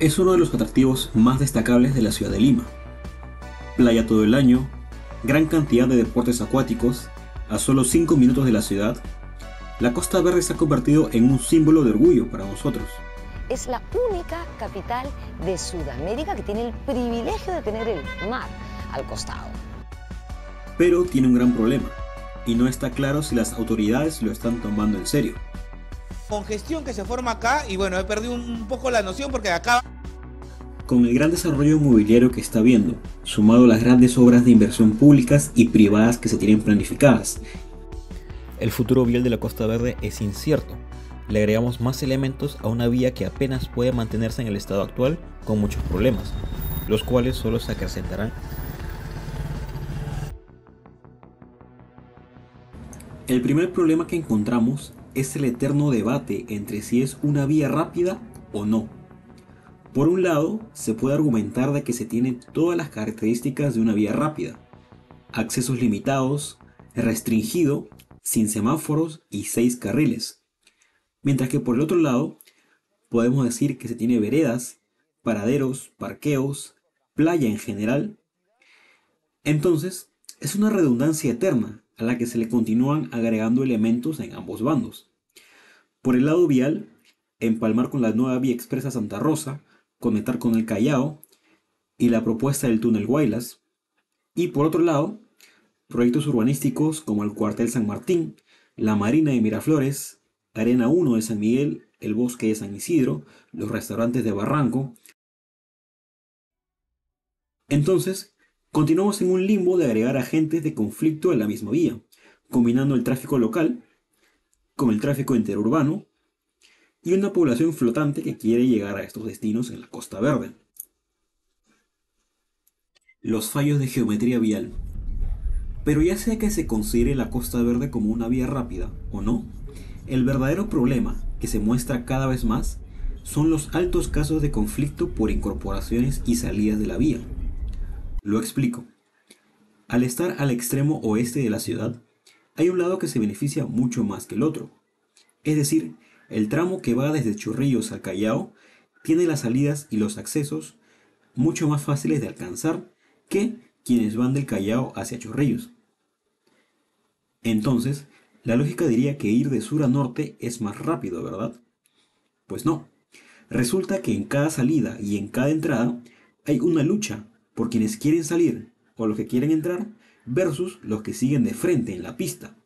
es uno de los atractivos más destacables de la ciudad de Lima. Playa todo el año, gran cantidad de deportes acuáticos, a solo 5 minutos de la ciudad, la Costa Verde se ha convertido en un símbolo de orgullo para nosotros. Es la única capital de Sudamérica que tiene el privilegio de tener el mar al costado. Pero tiene un gran problema, y no está claro si las autoridades lo están tomando en serio congestión que se forma acá y bueno, he perdido un poco la noción porque acá con el gran desarrollo inmobiliario que está viendo, sumado a las grandes obras de inversión públicas y privadas que se tienen planificadas, el futuro vial de la Costa Verde es incierto. Le agregamos más elementos a una vía que apenas puede mantenerse en el estado actual con muchos problemas, los cuales solo se acrecentarán. El primer problema que encontramos es el eterno debate entre si es una vía rápida o no. Por un lado, se puede argumentar de que se tienen todas las características de una vía rápida. Accesos limitados, restringido, sin semáforos y seis carriles. Mientras que por el otro lado, podemos decir que se tiene veredas, paraderos, parqueos, playa en general. Entonces, es una redundancia eterna a la que se le continúan agregando elementos en ambos bandos. Por el lado vial, empalmar con la nueva vía expresa Santa Rosa, conectar con el Callao y la propuesta del túnel Guaylas. Y por otro lado, proyectos urbanísticos como el Cuartel San Martín, la Marina de Miraflores, Arena 1 de San Miguel, el Bosque de San Isidro, los restaurantes de Barranco. Entonces, continuamos en un limbo de agregar agentes de conflicto en la misma vía, combinando el tráfico local con el tráfico interurbano y una población flotante que quiere llegar a estos destinos en la Costa Verde. Los fallos de geometría vial. Pero ya sea que se considere la Costa Verde como una vía rápida o no, el verdadero problema que se muestra cada vez más son los altos casos de conflicto por incorporaciones y salidas de la vía. Lo explico. Al estar al extremo oeste de la ciudad, hay un lado que se beneficia mucho más que el otro. Es decir, el tramo que va desde Churrillos al Callao tiene las salidas y los accesos mucho más fáciles de alcanzar que quienes van del Callao hacia Churrillos. Entonces, la lógica diría que ir de sur a norte es más rápido, ¿verdad? Pues no. Resulta que en cada salida y en cada entrada hay una lucha por quienes quieren salir o los que quieren entrar versus los que siguen de frente en la pista.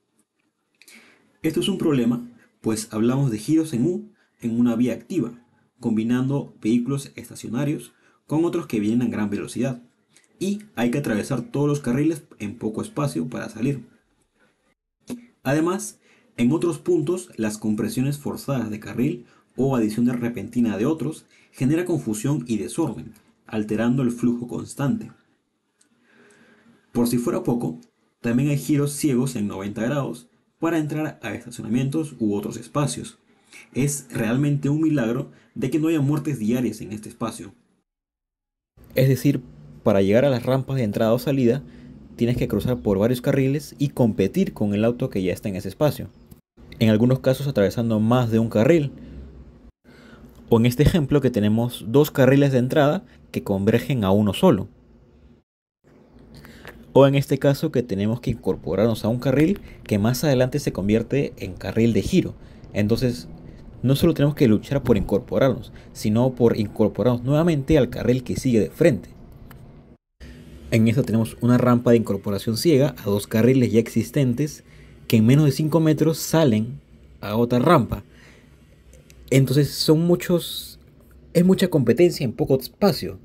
Esto es un problema pues hablamos de giros en U en una vía activa, combinando vehículos estacionarios con otros que vienen a gran velocidad, y hay que atravesar todos los carriles en poco espacio para salir. Además, en otros puntos, las compresiones forzadas de carril o adiciones repentina de otros genera confusión y desorden, alterando el flujo constante. Por si fuera poco, también hay giros ciegos en 90 grados para entrar a estacionamientos u otros espacios. Es realmente un milagro de que no haya muertes diarias en este espacio. Es decir, para llegar a las rampas de entrada o salida, tienes que cruzar por varios carriles y competir con el auto que ya está en ese espacio. En algunos casos atravesando más de un carril. O en este ejemplo que tenemos dos carriles de entrada que convergen a uno solo o en este caso que tenemos que incorporarnos a un carril que más adelante se convierte en carril de giro. Entonces, no solo tenemos que luchar por incorporarnos, sino por incorporarnos nuevamente al carril que sigue de frente. En esto tenemos una rampa de incorporación ciega a dos carriles ya existentes que en menos de 5 metros salen a otra rampa. Entonces son muchos, es mucha competencia en poco espacio.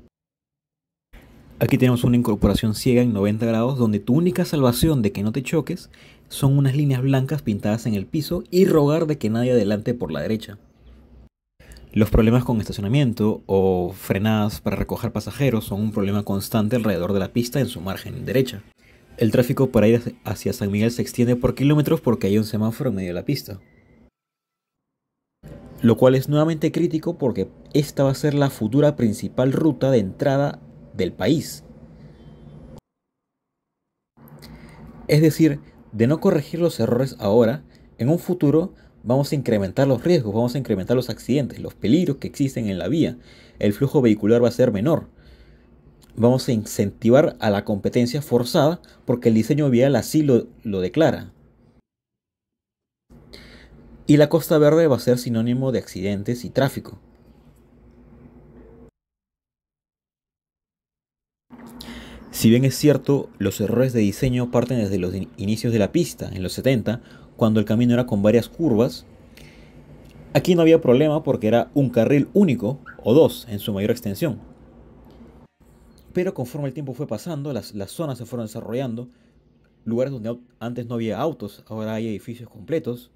Aquí tenemos una incorporación ciega en 90 grados donde tu única salvación de que no te choques son unas líneas blancas pintadas en el piso y rogar de que nadie adelante por la derecha. Los problemas con estacionamiento o frenadas para recoger pasajeros son un problema constante alrededor de la pista en su margen derecha. El tráfico para ir hacia San Miguel se extiende por kilómetros porque hay un semáforo en medio de la pista. Lo cual es nuevamente crítico porque esta va a ser la futura principal ruta de entrada del país. Es decir, de no corregir los errores ahora, en un futuro vamos a incrementar los riesgos, vamos a incrementar los accidentes, los peligros que existen en la vía, el flujo vehicular va a ser menor. Vamos a incentivar a la competencia forzada porque el diseño vial así lo, lo declara. Y la Costa Verde va a ser sinónimo de accidentes y tráfico. Si bien es cierto, los errores de diseño parten desde los inicios de la pista, en los 70, cuando el camino era con varias curvas. Aquí no había problema porque era un carril único, o dos, en su mayor extensión. Pero conforme el tiempo fue pasando, las, las zonas se fueron desarrollando, lugares donde antes no había autos, ahora hay edificios completos.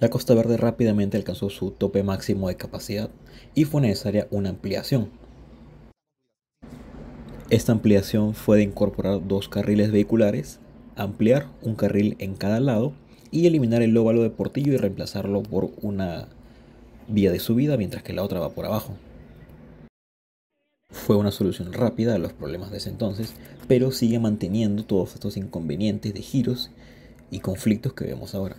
La Costa Verde rápidamente alcanzó su tope máximo de capacidad y fue necesaria una ampliación. Esta ampliación fue de incorporar dos carriles vehiculares, ampliar un carril en cada lado y eliminar el óvalo de Portillo y reemplazarlo por una vía de subida mientras que la otra va por abajo. Fue una solución rápida a los problemas de ese entonces, pero sigue manteniendo todos estos inconvenientes de giros y conflictos que vemos ahora.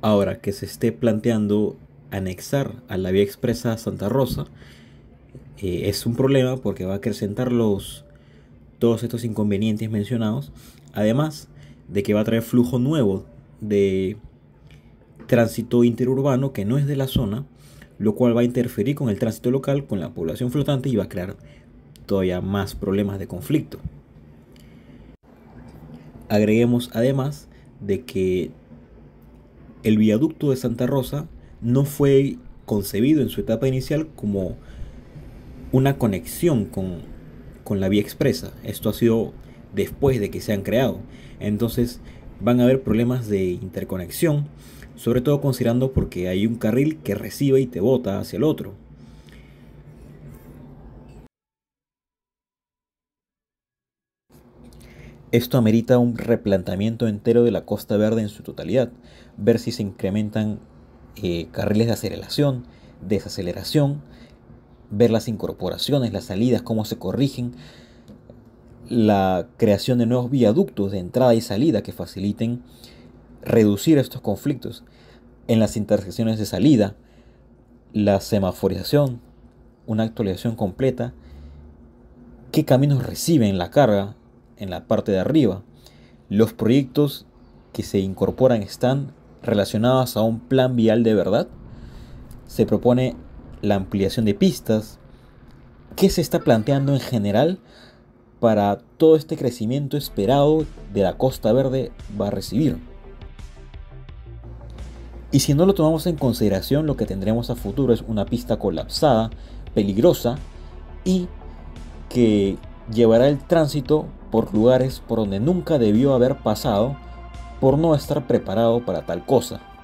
Ahora que se esté planteando anexar a la vía expresa Santa Rosa, eh, es un problema porque va a acrecentar los, todos estos inconvenientes mencionados, además de que va a traer flujo nuevo de tránsito interurbano que no es de la zona, lo cual va a interferir con el tránsito local, con la población flotante y va a crear todavía más problemas de conflicto. Agreguemos además de que el viaducto de Santa Rosa no fue concebido en su etapa inicial como una conexión con, con la vía expresa. Esto ha sido después de que se han creado. Entonces van a haber problemas de interconexión, sobre todo considerando porque hay un carril que recibe y te bota hacia el otro. Esto amerita un replanteamiento entero de la Costa Verde en su totalidad, ver si se incrementan eh, carriles de aceleración, desaceleración, ver las incorporaciones, las salidas, cómo se corrigen, la creación de nuevos viaductos de entrada y salida que faciliten reducir estos conflictos en las intersecciones de salida, la semaforización, una actualización completa, qué caminos reciben la carga en la parte de arriba. Los proyectos que se incorporan están relacionados a un plan vial de verdad. Se propone la ampliación de pistas. ¿Qué se está planteando en general para todo este crecimiento esperado de la Costa Verde va a recibir? Y si no lo tomamos en consideración, lo que tendremos a futuro es una pista colapsada, peligrosa y que llevará el tránsito por lugares por donde nunca debió haber pasado por no estar preparado para tal cosa.